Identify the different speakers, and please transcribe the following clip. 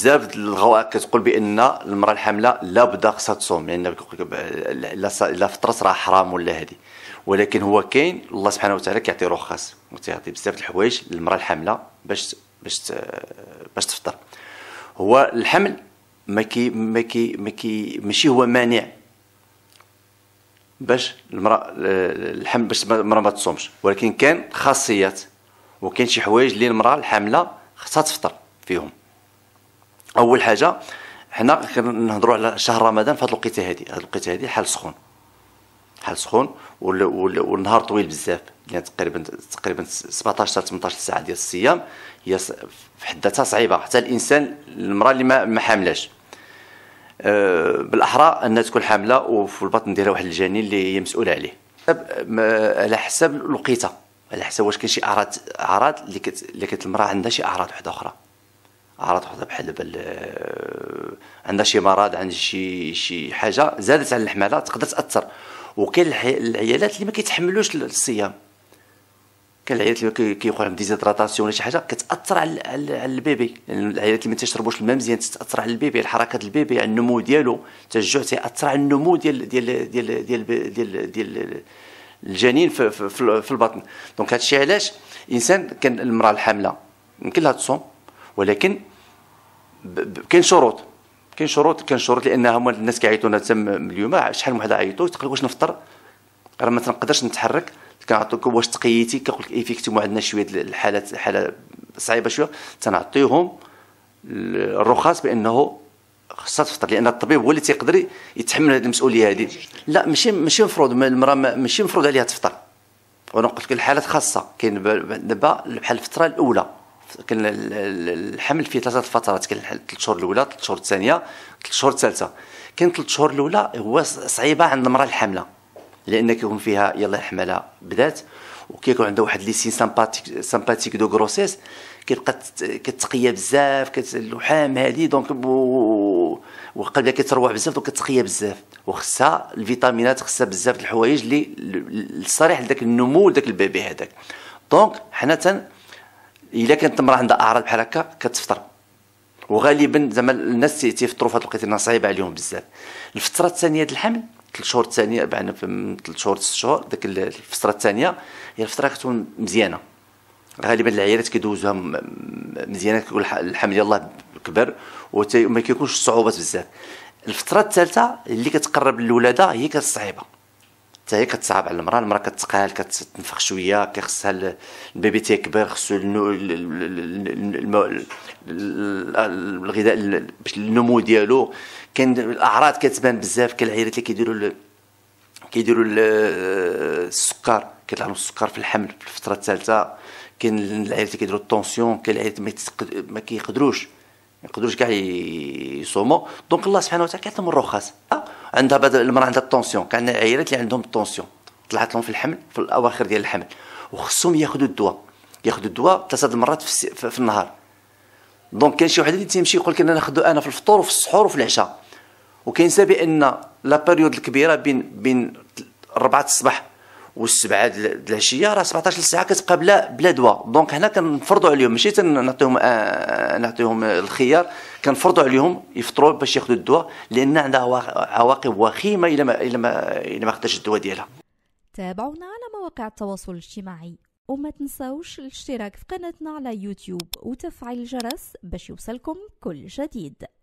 Speaker 1: بزاف الغوائق كتقول بان المراه الحامله لابد خصها تصوم لان يعني لا فتره راه حرام ولا هذه ولكن هو كاين الله سبحانه وتعالى كيعطي رخص وتيعطي بزاف الحوايج للمراه الحامله باش باش باش تفطر هو الحمل ما كي ما كي ما كي ماشي هو مانع باش المراه الحمل باش المراه ما تصومش ولكن كان خاصيات وكاين شي حوايج اللي المراه الحامله خصها تفطر فيهم اول حاجه حنا كنهضروا على شهر رمضان في هذه الوقيته هذه هذه الوقيته هذه حال سخون حال سخون والنهار طويل بزاف يعني تقريبا تقريبا 17 حتى 18 ساعه ديال الصيام هي في حد ذاتها صعيبه حتى الانسان المراه اللي ما, ما حاملاش أه، بالاحرى انها تكون حامله وفي البطن ديالها واحد الجنين اللي هي مسؤوله عليه على حساب الوقيته على حساب واش كاين شي اعراض اعراض اللي كت اللي كت المراه عندها شي اعراض وحده اخرى عرفت وحده بحال بال عندها شي مرض عندها شي شي حاجه زادت على الحماله تقدر تاثر وكاين العيالات اللي ما كيتحملوش الصيام كاين العيالات اللي كيوقع لهم ديزيدراتاسيون ولا شي حاجه كتاثر على على البيبي يعني العيالات اللي ما تشربوش الماء مزيان تاثر على البيبي الحركه البيبي على النمو ديالو التشجع تاثر على النمو ديال ديال ديال ديال ديال, ديال الجنين في, في, في البطن دونك هادشي علاش الانسان كان المراه الحامله يمكن لها تصوم ولكن كاين شروط كاين شروط كاين شروط لان هما الناس كيعيطونا تم اليوم شحال من واحد عيطوا تقول واش نفطر راه ما تنقدرش نتحرك كنعطيك واش تقيتي كنقول لك ايفيكتيف عندنا شويه الحالات حاله صعيبه شويه تنعطيهم الرخص بانه خصها تفطر لان الطبيب هو اللي تيقدر يتحمل هذه المسؤوليه هذه لا ماشي ماشي مفروض المراه ماشي مفروض عليها تفطر وانا قلت لك الحالات خاصه كاين دابا بحال الفتره الاولى كان الحمل فيه ثلاثه فترات كان ثلاث شهور الاولى ثلاث شهور الثانيه ثلاث شهور الثالثه كان ثلاث شهور الاولى هو صعيبه عند المراه الحامله لان كيكون فيها يلا الحمله بدات وكيكون عندها واحد لي سين سامباتيك سامباتيك دو غروسيس كيبقى كتقيا بزاف كتلوحام هذه دونك وقبل كتروع بزاف دونك كتقيا بزاف وخصها الفيتامينات خصها بزاف د الحوايج اللي الصريح لذاك النمو لذاك البيبي هذاك دونك حنا تن الا كانت المراه عندها اعراض بحال هكا كتفطر وغالبا زعما الناس تيفطروا في هذه الوقيته صعيبه عليهم بزاف الفتره الثانيه ديال الحمل ثلاث شهور الثانيه بعنا في ثلاث شهور ست شهور ديك الفتره الثانيه هي الفتره كتكون مزيانه غالبا العيالات كيدوزوها مزيانه كيقول الحمل يلاه كبر وما كيكونش الصعوبات بزاف الفتره الثالثه اللي كتقرب للولاده هي كتصعيبه حتى هي كتصعب على المراه المراه كتقال كتنفخ شويه كيخصها البيبي تيكبر خصو الغذاء باش النمو ديالو كاين الاعراض كتبان بزاف كاين العيالات اللي كيديروا كيديروا السكر كيطلعوا السكر في الحمل في الفتره الثالثه كاين العيالات اللي كيديروا الطونسيون كاين العيالات ما, ما كيقدروش ما يقدروش كاع يصوموا دونك الله سبحانه وتعالى كيعطيهم الرخص عندها بعض المراه عندها الطونسيون كان عائلات اللي عندهم الطونسيون طلعت لهم في الحمل في الاواخر ديال الحمل وخصهم ياخذوا الدواء ياخذوا الدواء ثلاثه المرات في, في, في النهار دونك كاين شي واحد اللي تيمشي يقول لك انا ناخذ انا في الفطور وفي السحور وفي العشاء وكينسى بان لا بيريود الكبيره بين بين 4 الصباح والسبعه د العشيه راه 17 ساعه كتبقى بلا بلا دواء دونك هنا كنفرضوا عليهم ماشي تنعطيهم آه نعطيهم الخيار كنفرضوا عليهم يفطروا باش ياخذوا الدواء لان عندها عواقب وخيمه الا ما الا ما الا ما خداش الدواء ديالها تابعونا على مواقع التواصل الاجتماعي وما تنساوش الاشتراك في قناتنا على يوتيوب وتفعيل الجرس باش يوصلكم كل جديد